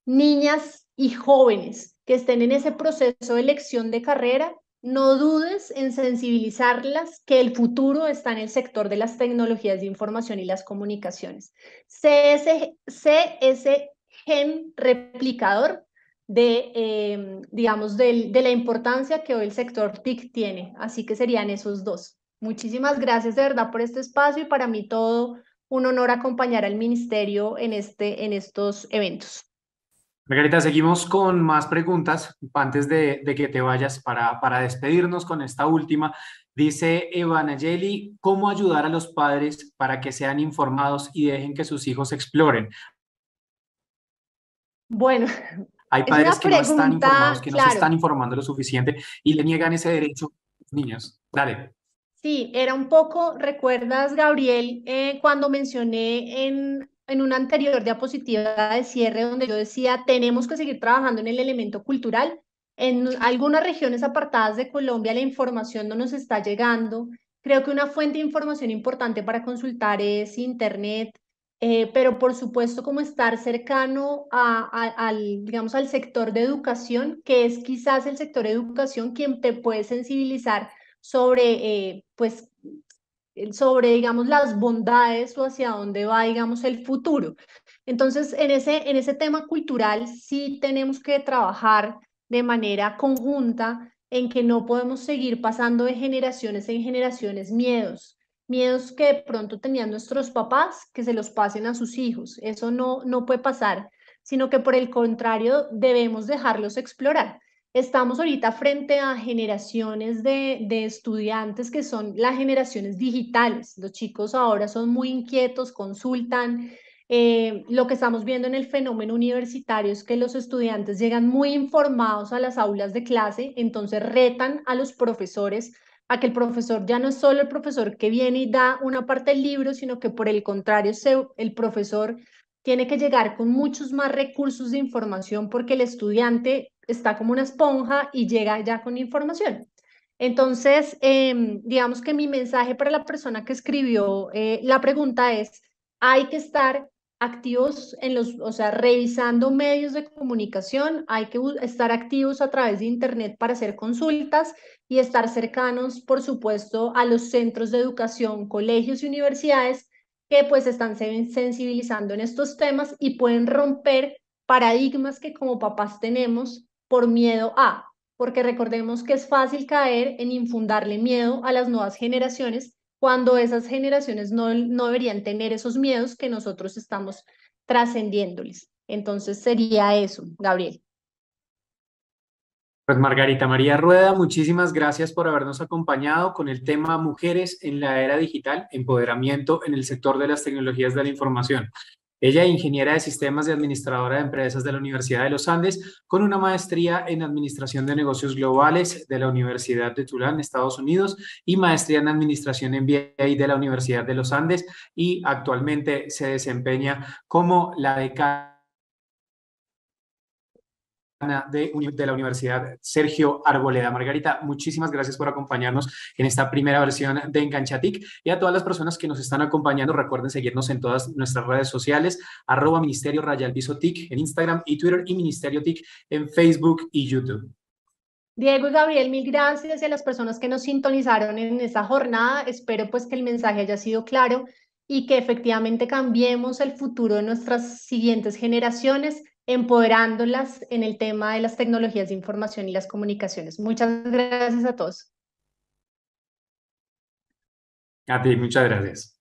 niñas y jóvenes que estén en ese proceso de elección de carrera, no dudes en sensibilizarlas que el futuro está en el sector de las tecnologías de información y las comunicaciones. CS, gen replicador de, em, digamos, la importancia que hoy el sector TIC tiene. Así que serían esos dos. Muchísimas gracias de verdad por este espacio y para mí todo un honor acompañar al ministerio en, este, en estos eventos. Margarita, seguimos con más preguntas antes de, que te vayas para, despedirnos con esta última. Dice Evanageli, ¿cómo ayudar a los padres para que sean informados y dejen que sus hijos exploren? Bueno. Hay padres que no están informados, que no se están informando lo suficiente y le niegan ese derecho a los niños. Dale. Sí, era un poco, recuerdas, Gabriel, eh, cuando mencioné en en una anterior diapositiva de cierre donde yo decía, tenemos que seguir trabajando en el elemento cultural. En algunas regiones apartadas de Colombia la información no nos está llegando. Creo que una fuente de información importante para consultar es Internet, eh, pero por supuesto como estar cercano a, al, digamos, al sector de educación, que es quizás el sector de educación quien te puede sensibilizar sobre eh, pues, sobre, digamos, las bondades o hacia dónde va, digamos, el futuro. Entonces, en ese, en ese tema cultural sí tenemos que trabajar de manera conjunta en que no podemos seguir pasando de generaciones en generaciones miedos, miedos que pronto tenían nuestros papás, que se los pasen a sus hijos. Eso no, no puede pasar, sino que por el contrario debemos dejarlos explorar. Estamos ahorita frente a generaciones de, estudiantes que son las generaciones digitales. Los chicos ahora son muy inquietos, consultan. Eh, lo que estamos viendo en el fenómeno universitario es que los estudiantes llegan muy informados a las aulas de clase, entonces retan a los profesores a que el profesor ya no es solo el profesor que viene y da una parte del libro, sino que por el contrario, el profesor tiene que llegar con muchos más recursos de información porque el estudiante está como una esponja y llega ya con información. Entonces, em, digamos que mi mensaje para la persona que escribió eh, la pregunta es, hay que estar activos en los, o sea, revisando medios de comunicación, hay que estar activos a través de Internet para hacer consultas y estar cercanos, por supuesto, a los centros de educación, colegios y universidades que pues están sensibilizando en estos temas y pueden romper paradigmas que como papás tenemos por miedo a, porque recordemos que es fácil caer en infundarle miedo a las nuevas generaciones cuando esas generaciones no, deberían tener esos miedos que nosotros estamos trascendiéndoles. Entonces sería eso, Gabriel. Pues Margarita María Rueda, muchísimas gracias por habernos acompañado con el tema Mujeres en la Era Digital, Empoderamiento en el sector de las tecnologías de la información. Ella es ingeniera de sistemas y administradora de empresas de la Universidad de los Andes, con una maestría en administración de negocios globales de la Universidad de Tulán, Estados Unidos, y maestría en administración en BI de la Universidad de los Andes, y actualmente se desempeña como la decana de, la Universidad Sergio Arboleda. Margarita, muchísimas gracias por acompañarnos en esta primera versión de Enganchatic y a todas las personas que nos están acompañando, recuerden seguirnos en todas nuestras redes sociales, arroba Ministerio Rayal TIC en Instagram y Twitter y Ministerio TIC en Facebook y YouTube. Diego y Gabriel, mil gracias y a las personas que nos sintonizaron en esta jornada. Espero pues que el mensaje haya sido claro y que efectivamente cambiemos el futuro de nuestras siguientes generaciones empoderándolas en el tema de las tecnologías de información y las comunicaciones. Muchas gracias a todos. A ti, muchas gracias.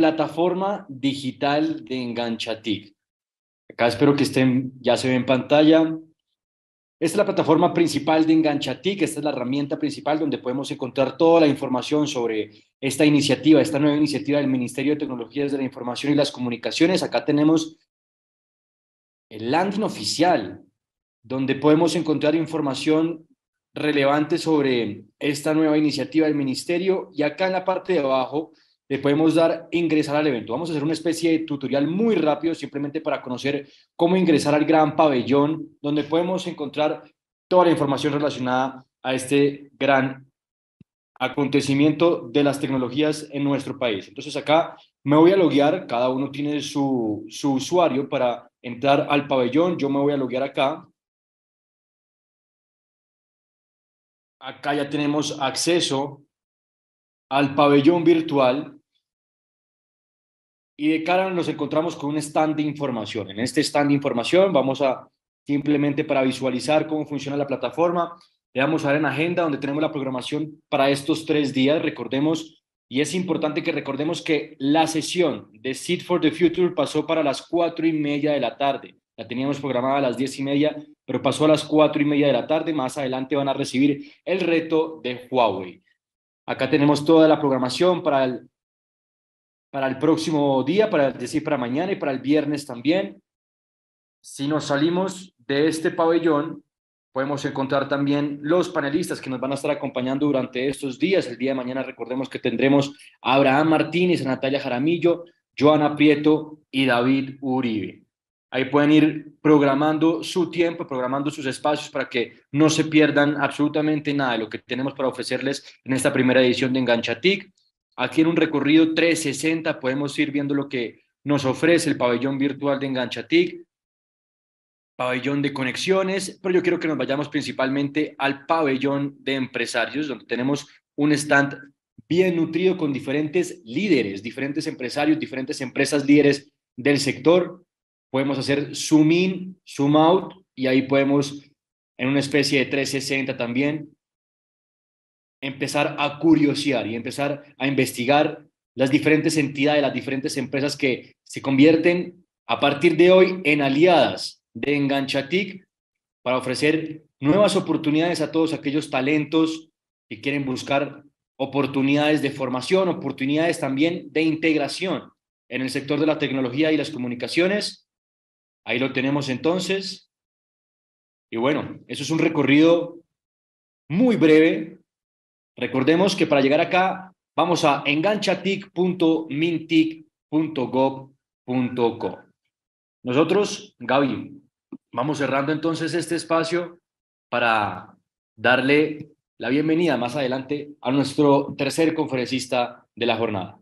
plataforma digital de Enganchatic. Acá espero que estén, ya se ve en pantalla. Esta es la plataforma principal de Enganchatic, esta es la herramienta principal donde podemos encontrar toda la información sobre esta iniciativa, esta nueva iniciativa del Ministerio de Tecnologías de la Información y las Comunicaciones. Acá tenemos el landing oficial, donde podemos encontrar información relevante sobre esta nueva iniciativa del ministerio. Y acá en la parte de abajo le podemos dar ingresar al evento. Vamos a hacer una especie de tutorial muy rápido, simplemente para conocer cómo ingresar al gran pabellón, donde podemos encontrar toda la información relacionada a este gran acontecimiento de las tecnologías en nuestro país. Entonces acá me voy a loguear, cada uno tiene su, su usuario para entrar al pabellón, yo me voy a loguear acá. Acá ya tenemos acceso al pabellón virtual y de cara nos encontramos con un stand de información. En este stand de información vamos a simplemente para visualizar cómo funciona la plataforma, le vamos a dar en agenda donde tenemos la programación para estos tres días. Recordemos, y es importante que recordemos que la sesión de Seed for the Future pasó para las cuatro y media de la tarde. La teníamos programada a las diez y media, pero pasó a las cuatro y media de la tarde. Más adelante van a recibir el reto de Huawei. Acá tenemos toda la programación para el para el próximo día, para decir para mañana y para el viernes también. Si nos salimos de este pabellón, podemos encontrar también los panelistas que nos van a estar acompañando durante estos días. El día de mañana recordemos que tendremos a Abraham Martínez, a Natalia Jaramillo, Joana Prieto y David Uribe. Ahí pueden ir programando su tiempo, programando sus espacios para que no se pierdan absolutamente nada de lo que tenemos para ofrecerles en esta primera edición de Enganchatic. Aquí en un recorrido 360 podemos ir viendo lo que nos ofrece el pabellón virtual de Enganchatic, pabellón de conexiones, pero yo quiero que nos vayamos principalmente al pabellón de empresarios, donde tenemos un stand bien nutrido con diferentes líderes, diferentes empresarios, diferentes empresas líderes del sector. Podemos hacer zoom in, zoom out y ahí podemos en una especie de 360 también empezar a curiosear y empezar a investigar las diferentes entidades, las diferentes empresas que se convierten a partir de hoy en aliadas de Enganchatic para ofrecer nuevas oportunidades a todos aquellos talentos que quieren buscar oportunidades de formación, oportunidades también de integración en el sector de la tecnología y las comunicaciones. Ahí lo tenemos entonces. Y bueno, eso es un recorrido muy breve Recordemos que para llegar acá vamos a enganchatic.mintic.gov.co. Nosotros, Gaby, vamos cerrando entonces este espacio para darle la bienvenida más adelante a nuestro tercer conferencista de la jornada.